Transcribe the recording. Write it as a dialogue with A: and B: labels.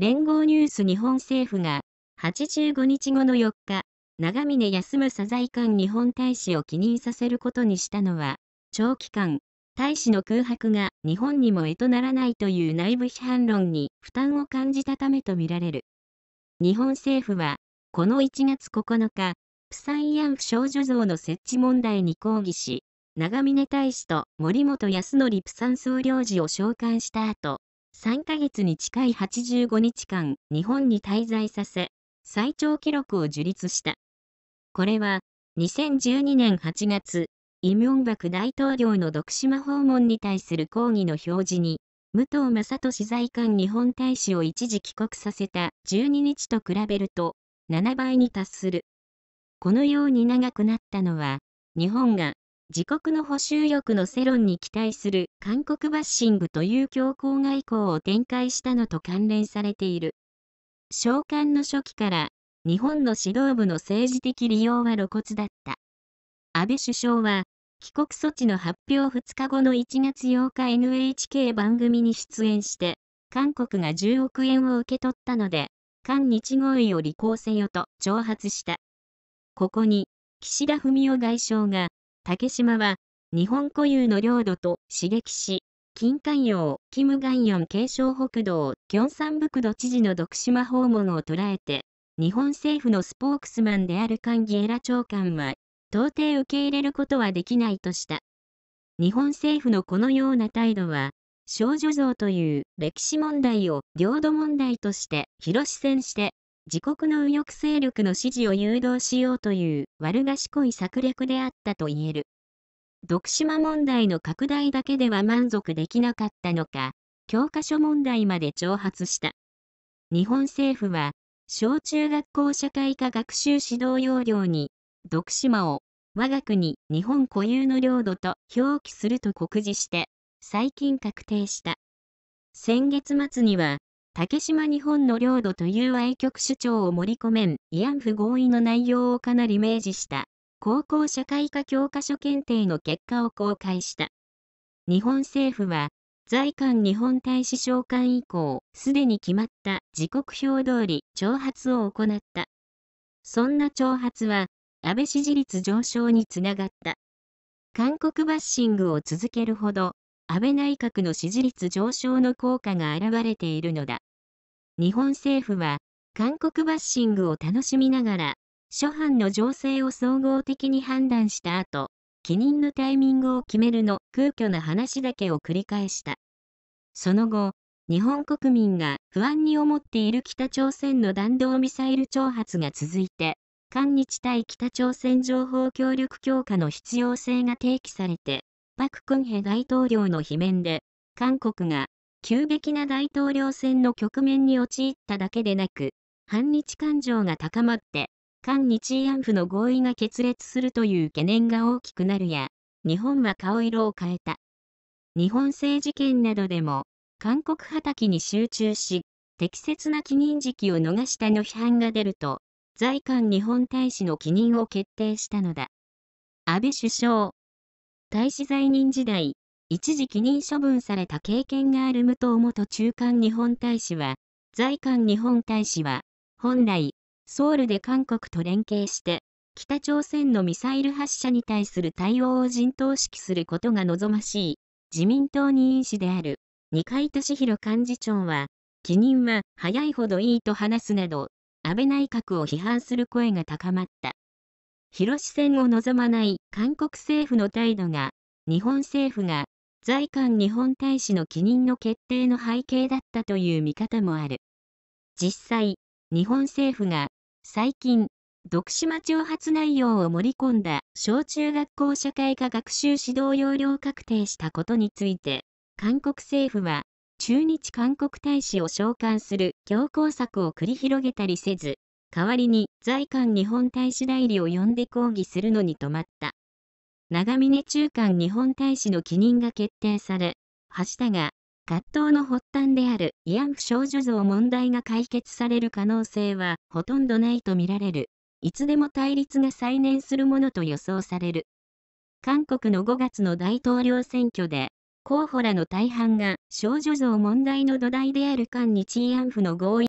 A: 連合ニュース日本政府が、85日後の4日、長峰休むサザ官日本大使を帰任させることにしたのは、長期間、大使の空白が日本にも得とならないという内部批判論に負担を感じたためとみられる。日本政府は、この1月9日、プサン慰安婦少女像の設置問題に抗議し、長峰大使と森本康則プサン総領事を召喚した後、3ヶ月に近い85日間日本に滞在させ、最長記録を樹立した。これは、2012年8月、イ・ミョンバク大統領の徳島訪問に対する抗議の表示に、武藤正俊財官日本大使を一時帰国させた12日と比べると、7倍に達する。このように長くなったのは、日本が自国の補修欲の世論に期待する韓国バッシングという強硬外交を展開したのと関連されている。召喚の初期から日本の指導部の政治的利用は露骨だった。安倍首相は帰国措置の発表2日後の1月8日 NHK 番組に出演して、韓国が10億円を受け取ったので、韓日合意を履行せよと挑発した。ここに、岸田文雄外相が、竹島は、日本固有の領土と刺激し、金環洋、キムガンヨン継承北道、キョンサンブクド知事の徳島訪問を捉えて、日本政府のスポークスマンであるカンギエラ長官は、到底受け入れることはできないとした。日本政府のこのような態度は、少女像という歴史問題を領土問題として広視線して自国の右翼勢力の支持を誘導しようという悪賢い策略であったと言える。徳島問題の拡大だけでは満足できなかったのか、教科書問題まで挑発した。日本政府は、小中学校社会科学習指導要領に、徳島を我が国日本固有の領土と表記すると告示して、最近確定した。先月末には、竹島日本の領土という愛局主張を盛り込めん、慰安婦合意の内容をかなり明示した。高校社会科教科書検定の結果を公開した。日本政府は、在韓日本大使召喚以降、すでに決まった時刻表通り挑発を行った。そんな挑発は、安倍支持率上昇につながった。韓国バッシングを続けるほど、安倍内閣の支持率上昇の効果が現れているのだ。日本政府は、韓国バッシングを楽しみながら、諸般の情勢を総合的に判断した後、帰任のタイミングを決めるの空虚な話だけを繰り返した。その後、日本国民が不安に思っている北朝鮮の弾道ミサイル挑発が続いて、韓日対北朝鮮情報協力強化の必要性が提起されて、パク・クンヘ大統領の罷免で、韓国が急激な大統領選の局面に陥っただけでなく、反日感情が高まって、韓日慰安婦の合意が決裂するという懸念が大きくなるや、日本は顔色を変えた。日本政治権などでも、韓国畑に集中し、適切な帰任時期を逃したの批判が出ると、在韓日本大使の帰任を決定したのだ。安倍首相。大使在任時代、一時帰任処分された経験がある武藤元中韓日本大使は、在韓日本大使は、本来、ソウルで韓国と連携して、北朝鮮のミサイル発射に対する対応を陣頭指揮することが望ましい、自民党に因子である、二階俊弘幹事長は、帰任は早いほどいいと話すなど、安倍内閣を批判する声が高まった。広戦を望まない韓国政府の態度が、日本政府が在韓日本大使の帰任の決定の背景だったという見方もある。実際、日本政府が最近、徳島挑発内容を盛り込んだ小中学校社会科学習指導要領確定したことについて、韓国政府は中日韓国大使を召喚する強硬策を繰り広げたりせず、代わりに在韓日本大使代理を呼んで抗議するのに止まった。長峰中間日本大使の帰任が決定され、橋田が、葛藤の発端である慰安婦少女像問題が解決される可能性はほとんどないとみられる。いつでも対立が再燃するものと予想される。韓国の5月の大統領選挙で、候補らの大半が少女像問題の土台である韓日慰安婦の合意